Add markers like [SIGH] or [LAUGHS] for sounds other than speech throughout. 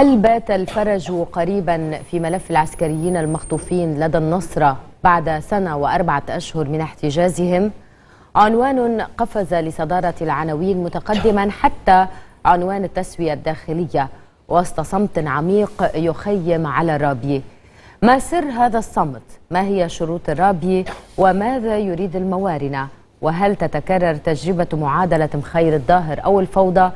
هل بات الفرج قريبا في ملف العسكريين المخطوفين لدى النصرة بعد سنة وأربعة أشهر من احتجازهم؟ عنوان قفز لصدارة العناوين متقدما حتى عنوان التسوية الداخلية وسط صمت عميق يخيم على الرابية ما سر هذا الصمت؟ ما هي شروط الرابية؟ وماذا يريد الموارنة؟ وهل تتكرر تجربة معادلة مخير الظاهر أو الفوضى؟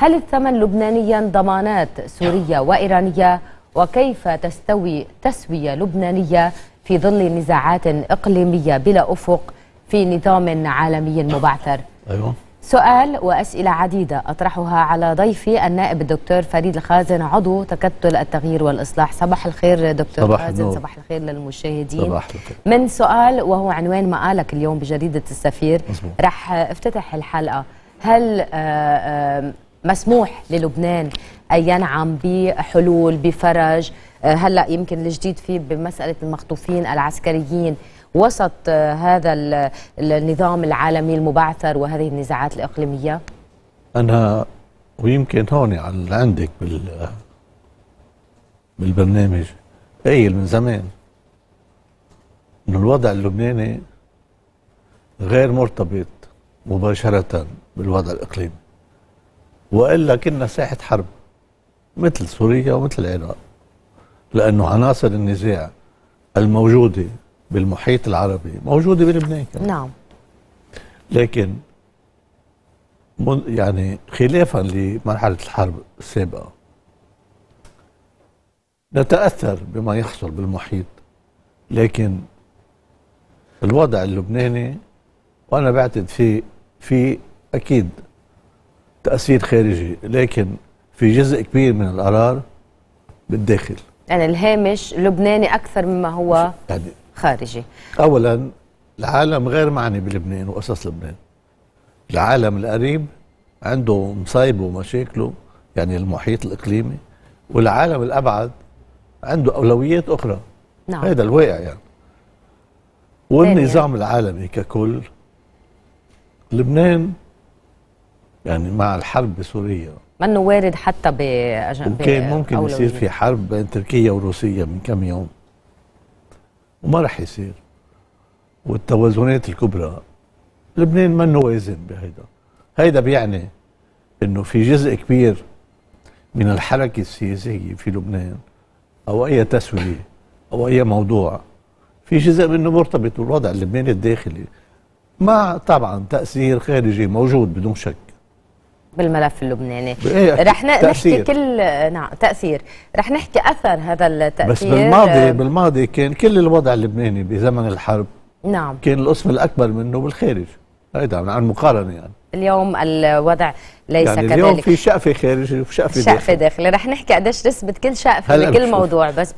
هل الثمن لبنانيا ضمانات سورية وإيرانية وكيف تستوي تسوية لبنانية في ظل نزاعات إقليمية بلا أفق في نظام عالمي مبعثر أيوة. سؤال وأسئلة عديدة أطرحها على ضيفي النائب الدكتور فريد الخازن عضو تكتل التغيير والإصلاح صباح الخير دكتور صباح خازن صباح الخير للمشاهدين صباح الخير. من سؤال وهو عنوان مقالك اليوم بجريدة السفير مزبوط. رح افتتح الحلقة هل آآ آه، آآ آه، مسموح للبنان أن ينعم بحلول بفرج آه، هلا يمكن الجديد فيه بمساله المخطوفين العسكريين وسط آه، هذا النظام العالمي المبعثر وهذه النزاعات الاقليميه انا ويمكن هون عندك بال بالبرنامج قايل من زمان انه الوضع اللبناني غير مرتبط مباشره بالوضع الاقليمي وإلا كنا ساحة حرب مثل سوريا ومثل العراق لأنه عناصر النزاع الموجودة بالمحيط العربي موجودة بلبنان كمان نعم لكن يعني خلافا لمرحلة الحرب السابقة نتأثر بما يحصل بالمحيط لكن الوضع اللبناني وأنا بعتد فيه في أكيد تأثير خارجي لكن في جزء كبير من القرار بالداخل يعني الهامش لبناني أكثر مما هو يعني خارجي أولا العالم غير معني بلبنان وأساس لبنان العالم القريب عنده مصايبه ومشاكله يعني المحيط الإقليمي والعالم الأبعد عنده أولويات أخرى نعم. هذا الواقع يعني والنظام العالمي ككل لبنان يعني مع الحرب بسوريا منه وارد حتى بأجنبية وكان ممكن يصير في حرب بين تركيا وروسيا من كم يوم وما رح يصير والتوازنات الكبرى لبنان منه وازن بهيدا هيدا بيعني انه في جزء كبير من الحركة السياسية في لبنان أو أي تسوية أو أي موضوع في جزء منه مرتبط بالوضع اللبناني الداخلي مع طبعا تأثير خارجي موجود بدون شك بالملف اللبناني يعني؟ رح نحكي كل نعم تاثير رح نحكي اثر هذا التاثير بس بالماضي بالماضي كان كل الوضع اللبناني بزمن الحرب نعم كان القسم الاكبر منه بالخارج هيدا عن مقارنه يعني اليوم الوضع ليس يعني كذلك اليوم في شقفه خارجي وفي شقفه داخلي شقفه داخلي رح نحكي قديش نسبه كل شقفه بكل موضوع بس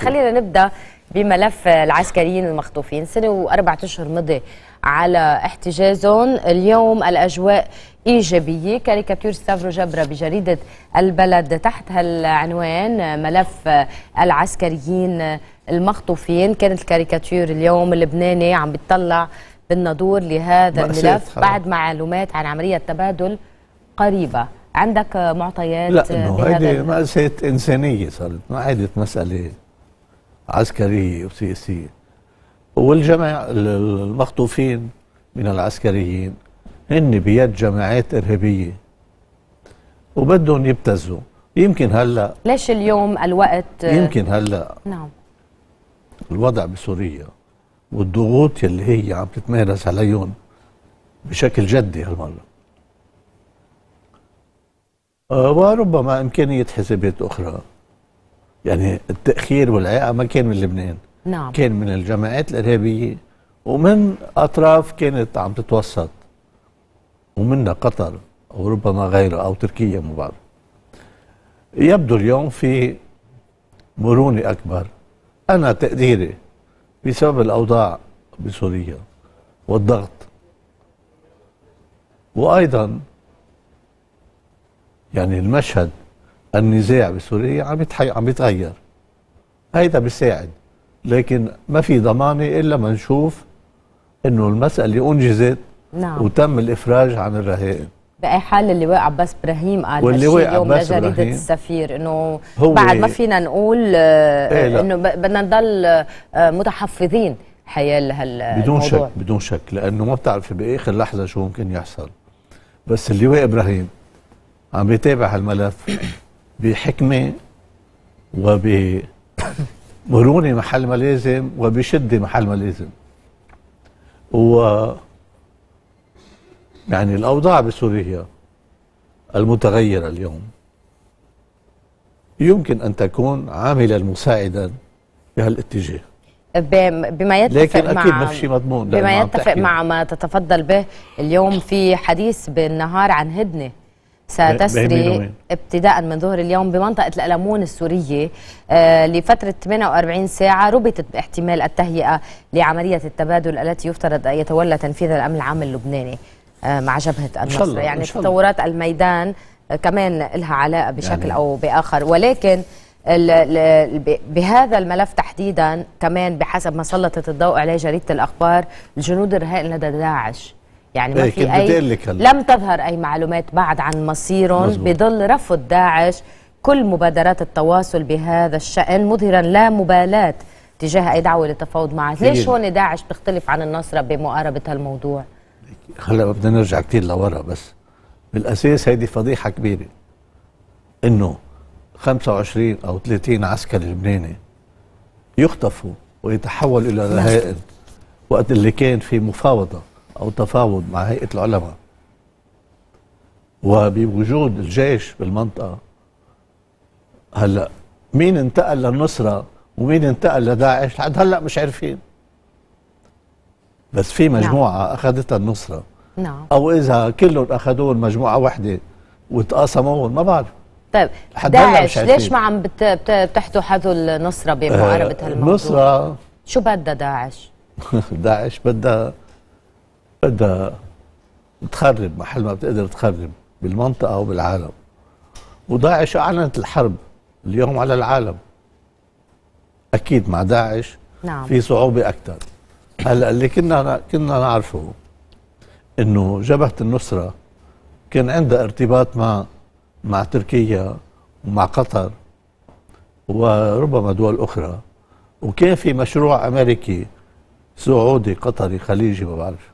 خلينا نبدا بملف العسكريين المخطوفين سنه واربع اشهر مضي على احتجازهم اليوم الأجواء إيجابية كاريكاتير ستافرو جبرة بجريدة البلد تحت هالعنوان ملف العسكريين المخطوفين كانت الكاريكاتير اليوم اللبناني عم بتطلع بالنظور لهذا الملف بعد معلومات عن عملية تبادل قريبة عندك معطيات لا انه هيدي مأساة إنسانية صارت ما عادت مسألة عسكرية وسياسية والجماع المخطوفين من العسكريين هن بيد جماعات إرهابية وبدهم يبتزوا يمكن هلا ليش اليوم الوقت يمكن هلا نعم الوضع بسوريا والضغوط يلي هي عم تتمارس عليهم بشكل جدي هالمره آه، وربما امكانيه حسابات اخرى يعني التاخير والعيقه ما كان من لبنان نعم كان من الجماعات الارهابيه ومن اطراف كانت عم تتوسط ومنا قطر او ربما غيرها او تركيا من يبدو اليوم في مرونه اكبر انا تقديري بسبب الاوضاع بسوريا والضغط وايضا يعني المشهد النزاع بسوريا عم عم يتغير هيدا بيساعد لكن ما في ضمانه الا ما نشوف انه المساله انجزت نعم. وتم الافراج عن الرهائن باي حال اللواء عباس ابراهيم قال واللواء عباس لجريده إبراهيم السفير انه بعد ما فينا نقول آه، إيه انه بدنا نضل آه، متحفظين حيال هالموضوع آه، بدون شك بدون شك لانه ما بتعرفي باخر لحظه شو ممكن يحصل بس اللواء ابراهيم عم بيتابع هالملف بحكمه وب مرونة محل ما لازم وبشدة محل ما لازم و يعني الأوضاع بسوريا المتغيرة اليوم يمكن أن تكون عاملا مساعدا بهالاتجاه بما يتفق لكن اكيد ما في شيء مضمون بما يتفق مع ما تتفضل به اليوم في حديث بالنهار عن هدنه ستسري ابتداء من ظهر اليوم بمنطقة الألمون السورية آه، لفترة 48 ساعة ربطت باحتمال التهيئة لعملية التبادل التي يفترض أن يتولى تنفيذها الأمن العام اللبناني آه، مع جبهة النصر يعني تطورات الميدان آه، كمان لها علاقة يعني بشكل يعني أو بآخر ولكن بهذا الملف تحديدا كمان بحسب ما سلطت الضوء عليه جريدة الأخبار الجنود الرهائن لدى داعش يعني ما إيه، في أي لم تظهر أي معلومات بعد عن مصيرهم بظل رفض داعش كل مبادرات التواصل بهذا الشأن مظهرا لا مبالاة تجاه أي دعوة للتفاوض معه ليش هون داعش بتختلف عن النصرة بمقاربة هالموضوع هلا بدنا نرجع كثير لورا بس بالأساس هيدي فضيحة كبيرة إنه 25 أو 30 عسكري لبناني يخطفوا ويتحول إلى رهائن وقت اللي كان في مفاوضة أو تفاوض مع هيئة العلماء وبوجود الجيش بالمنطقة هلا مين انتقل للنصرة ومين انتقل لداعش لحد هلا مش عارفين بس في نعم. مجموعة نعم. أخذتها النصرة نعم أو إذا كلهم أخذوهم مجموعة واحدة وتقاسموهم ما بعرف طيب داعش ليش ما عم بتحتوا حذو النصرة بمعاربة آه، هالموضوع؟ النصرة شو بدها داعش؟ [LAUGHS] داعش بدها بدها تخرب محل ما بتقدر تخرب بالمنطقة وبالعالم وداعش أعلنت الحرب اليوم على العالم أكيد مع داعش نعم. في صعوبة أكثر هلا اللي كنا كنا نعرفه انه جبهه النصره كان عندها ارتباط مع مع تركيا ومع قطر وربما دول اخرى وكان في مشروع امريكي سعودي قطري خليجي ما بعرف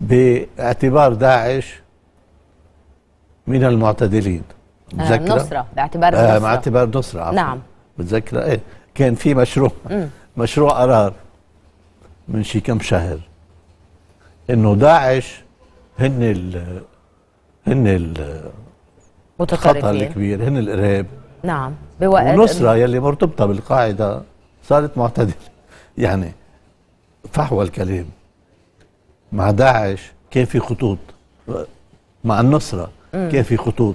باعتبار داعش من المعتدلين آه، متذكرة؟ نصرة باعتبار النصره آه باعتبار نصرة عفوا نعم بتذكر ايه كان في مشروع م. مشروع قرار من شي كم شهر انه داعش هن ال هن ال الخطر الكبير هن الارهاب نعم بوقت النصره يلي مرتبطة بالقاعدة صارت معتدلة يعني فحوى الكلام مع داعش كان في خطوط مع النصرة كان في خطوط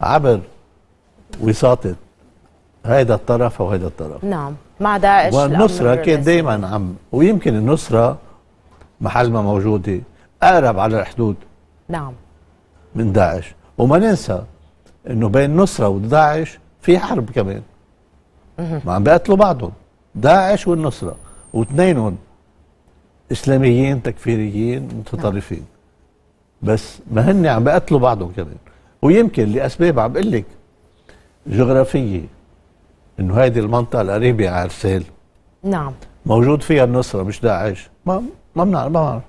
عبر وساطة هيدا الطرف وهيدا الطرف نعم مع داعش والنصرة كان دايما عم ويمكن النصرة محل ما موجودة أقرب على الحدود نعم من داعش وما ننسى انه بين النصرة وداعش في حرب كمان ما عم بيقتلوا بعضهم داعش والنصرة واثنينهم اسلاميين تكفيريين متطرفين بس ما هن عم بقتلوا بعضهم كمان ويمكن لاسباب عم بقول لك جغرافيه انه هذه المنطقه القريبه على عرسال نعم موجود فيها النصره مش داعش ما ما بنعرف ما بعرف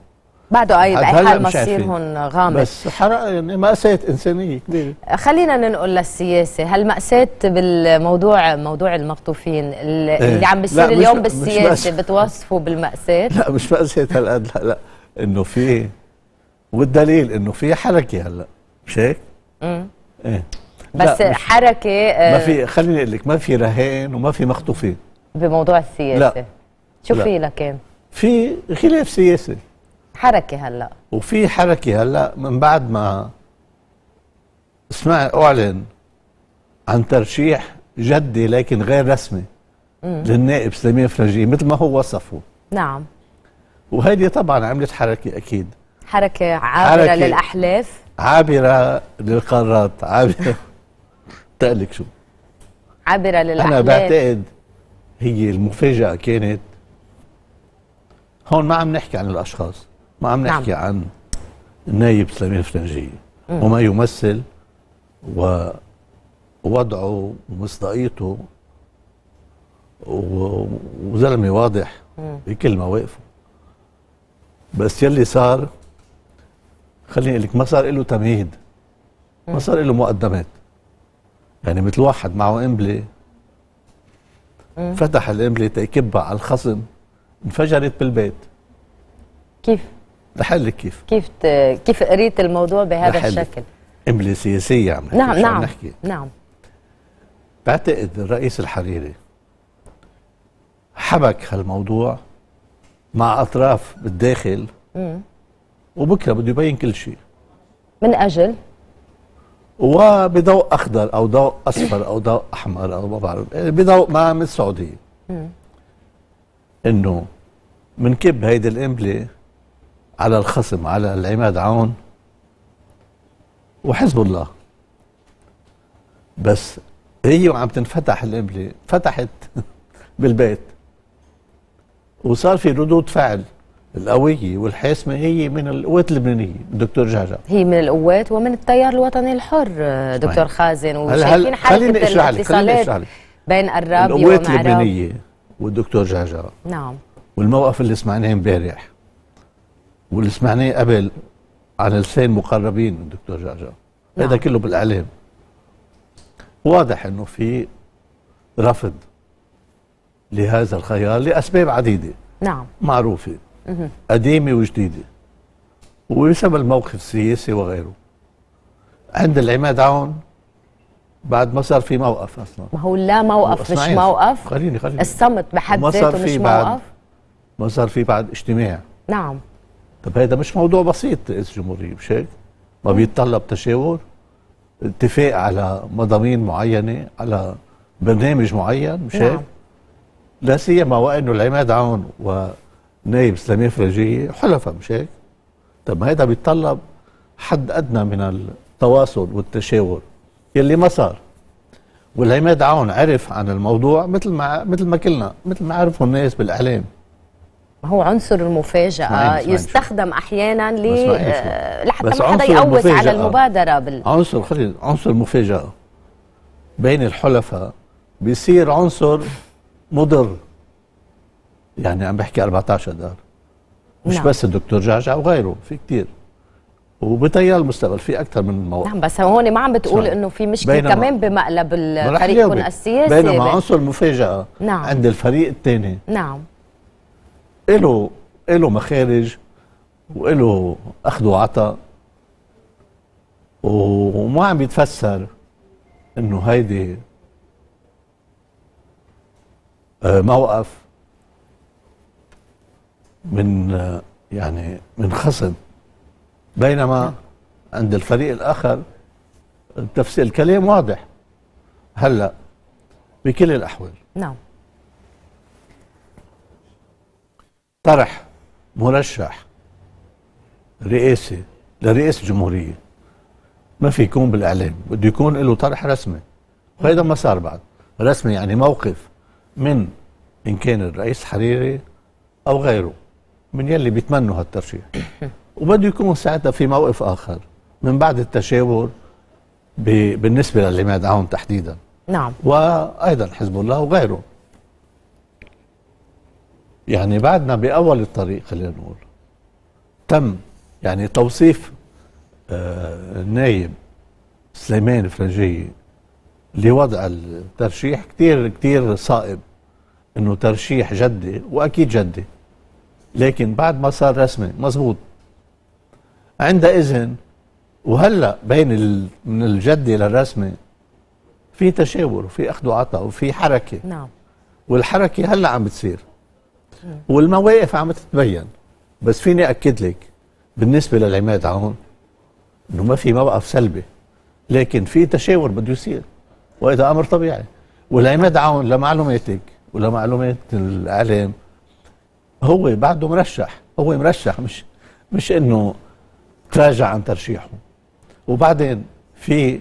بعده اي بأي حال مصيرهم غامض بس حرق يعني مأساة إنسانية كبيرة خلينا ننقل للسياسة هل مأساة بالموضوع موضوع المخطوفين إيه. اللي ايه عم بيصير اليوم بالسياسة بتوصفه بالمأساة لا مش مأساة هالقد لا لا إنه في والدليل إنه في حركة هلا مش هيك؟ امم ايه بس حركة اه ما في خليني أقول لك ما في رهائن وما في مخطوفين بموضوع السياسة لا شو في لكن؟ في خلاف سياسي حركه هلا وفي حركه هلا من بعد ما اسمع اعلن عن ترشيح جدي لكن غير رسمي مم. للنائب سليمان فرنجي مثل ما هو وصفه نعم وهيدي طبعا عملت حركه اكيد حركه عابره حركة للاحلاف عابره للقارات عابره [LAUGHS] تقلك شو عابره للاحلاف انا بعتقد هي المفاجاه كانت هون ما عم نحكي عن الاشخاص ما عم نحكي نعم. عن نايب سمير فرنجي وما يمثل ووضعه ومصداقيته وزلمه واضح بكل مواقفه بس يلي صار خليني اقول لك ما صار له تمهيد ما صار له مقدمات يعني مثل واحد معه قنبله فتح القنبله تيكبها على الخصم انفجرت بالبيت كيف؟ تحلك كيف كيف كيف قريت الموضوع بهذا لحلك. الشكل إملة سياسية نعم، عم نحكي نعم نعم نحكي. نعم بعتقد الرئيس الحريري حبك هالموضوع مع أطراف بالداخل امم وبكرة بده يبين كل شيء من أجل وبضوء أخضر أو ضوء أصفر أو ضوء أحمر أو ما بعرف يعني بضوء ما من السعودية إنه منكب هيدي الإملة على الخصم على العماد عون وحزب الله بس هي وعم تنفتح القبله فتحت [LAUGHS] بالبيت وصار في ردود فعل القوية والحاسمة هي من القوات اللبنانية دكتور جعجع هي من القوات ومن التيار الوطني الحر دكتور خازن وشايفين حالة الاتصالات بين الرابي ومعراب القوات اللبنانية والدكتور جعجع نعم والموقف اللي سمعناه امبارح واللي سمعناه قبل على لسان مقربين من دكتور جعجع نعم. هذا كله بالاعلام واضح انه في رفض لهذا الخيار لاسباب عديده نعم معروفه قديمه وجديده وبسبب الموقف السياسي وغيره عند العماد عون بعد ما صار في موقف اصلا ما هو لا موقف مش موقف خليني خليني الصمت بحد ذاته مش موقف ما صار في بعد اجتماع نعم طب هذا مش موضوع بسيط رئيس الجمهورية مش هيك؟ ما بيتطلب تشاور اتفاق على مضامين معينة على برنامج معين مش هيك؟ نعم. لا سيما وانه العماد عون ونايب سلامية فرجية حلفاء مش هيك؟ طب هذا بيتطلب حد ادنى من التواصل والتشاور يلي ما صار والعماد عون عرف عن الموضوع مثل ما مثل ما كلنا مثل ما عرفوا الناس بالاعلام هو عنصر المفاجأة يستخدم أحيانا ل لحتى ما حدا يقوس على المبادرة بال... عنصر خلينا عنصر مفاجأة بين الحلفاء بيصير عنصر مضر يعني عم بحكي 14 دار مش نعم. بس الدكتور جعجع وغيره في كثير وبتيار المستقبل في اكثر من موقع نعم بس هون ما عم بتقول انه في مشكله كمان بمقلب الفريق السياسي بينما عنصر المفاجاه نعم. عند الفريق الثاني نعم إلو إلو مخارج وإلو اخذ وعطاء وما عم يتفسر انه هيدي آه، موقف من آه، يعني من خصم بينما عند الفريق الاخر تفسير الكلام واضح هلا بكل الاحوال نعم طرح مرشح رئاسي لرئيس جمهورية ما في يكون بالإعلام بده يكون له طرح رسمي وهذا ما صار بعد رسمي يعني موقف من إن كان الرئيس حريري أو غيره من يلي بيتمنوا هالترشيح [COUGHS] وبده يكون ساعتها في موقف آخر من بعد التشاور بالنسبة للعماد عون تحديدا نعم وأيضا حزب الله وغيره يعني بعدنا باول الطريق خلينا نقول تم يعني توصيف آه، النايب سليمان فرنجيه لوضع الترشيح كثير كثير صائب انه ترشيح جدي واكيد جدي لكن بعد ما صار رسمي مزبوط اذن وهلا بين من الجدي للرسمي في تشاور وفي اخذ وعطاء وفي حركه نعم والحركه هلا عم بتصير والمواقف عم تتبين بس فيني اكد لك بالنسبه للعماد عون انه ما في موقف سلبي لكن في تشاور بده يصير وهذا امر طبيعي والعماد عون لمعلوماتك ولمعلومات الاعلام هو بعده مرشح هو مرشح مش مش انه تراجع عن ترشيحه وبعدين في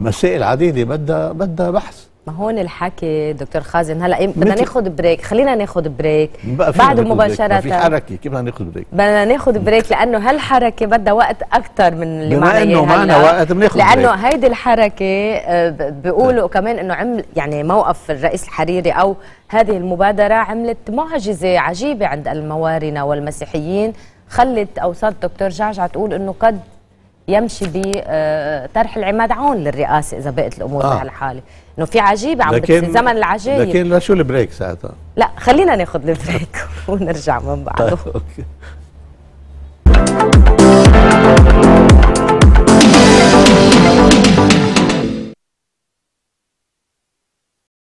مسائل عديده بدها بدها بحث ما هون الحكي دكتور خازن هلا بدنا ناخذ بريك خلينا ناخذ بريك بعد مباشره ما في حركه كيف بدنا ناخذ بريك بدنا ناخذ بريك لانه هالحركه بدها وقت اكثر من اللي معنا لانه معنا وقت بناخذ لانه هيدي الحركه آه، بيقولوا طيب. كمان انه عمل يعني موقف الرئيس الحريري او هذه المبادره عملت معجزه عجيبه عند الموارنه والمسيحيين خلت او صار دكتور جعجع تقول انه قد يمشي بطرح آه، العماد عون للرئاسه اذا بقت الامور آه. بهالحاله انه في عجيبه عم لكن زمن العجائب لكن لشو البريك ساعتها؟ لا خلينا ناخذ البريك [LAUGHS] ونرجع من بعده طيب،